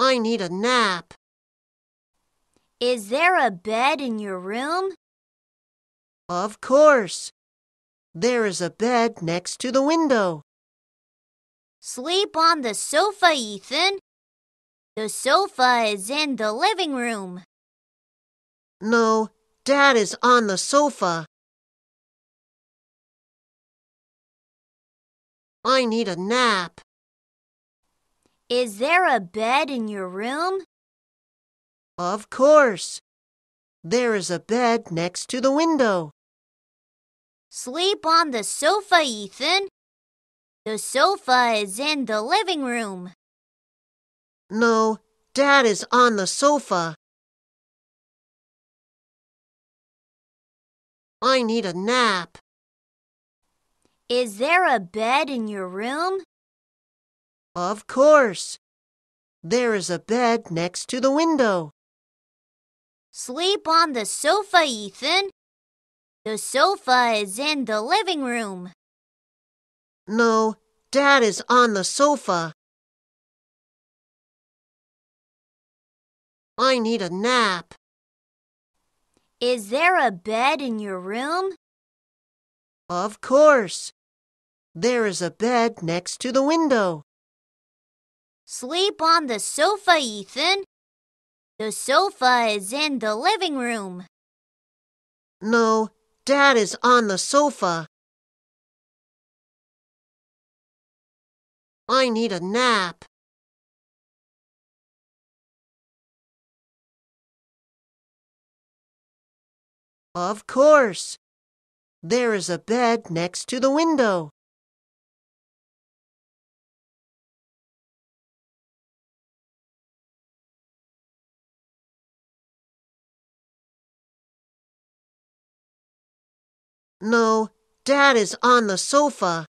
I need a nap. Is there a bed in your room? Of course. There is a bed next to the window. Sleep on the sofa, Ethan. The sofa is in the living room. No, Dad is on the sofa. I need a nap. Is there a bed in your room? Of course. There is a bed next to the window. Sleep on the sofa, Ethan. The sofa is in the living room. No, Dad is on the sofa. I need a nap. Is there a bed in your room? Of course. There is a bed next to the window. Sleep on the sofa, Ethan. The sofa is in the living room. No, Dad is on the sofa. I need a nap. Is there a bed in your room? Of course. There is a bed next to the window. Sleep on the sofa, Ethan. The sofa is in the living room. No, Dad is on the sofa. I need a nap. Of course. There is a bed next to the window. No, Dad is on the sofa.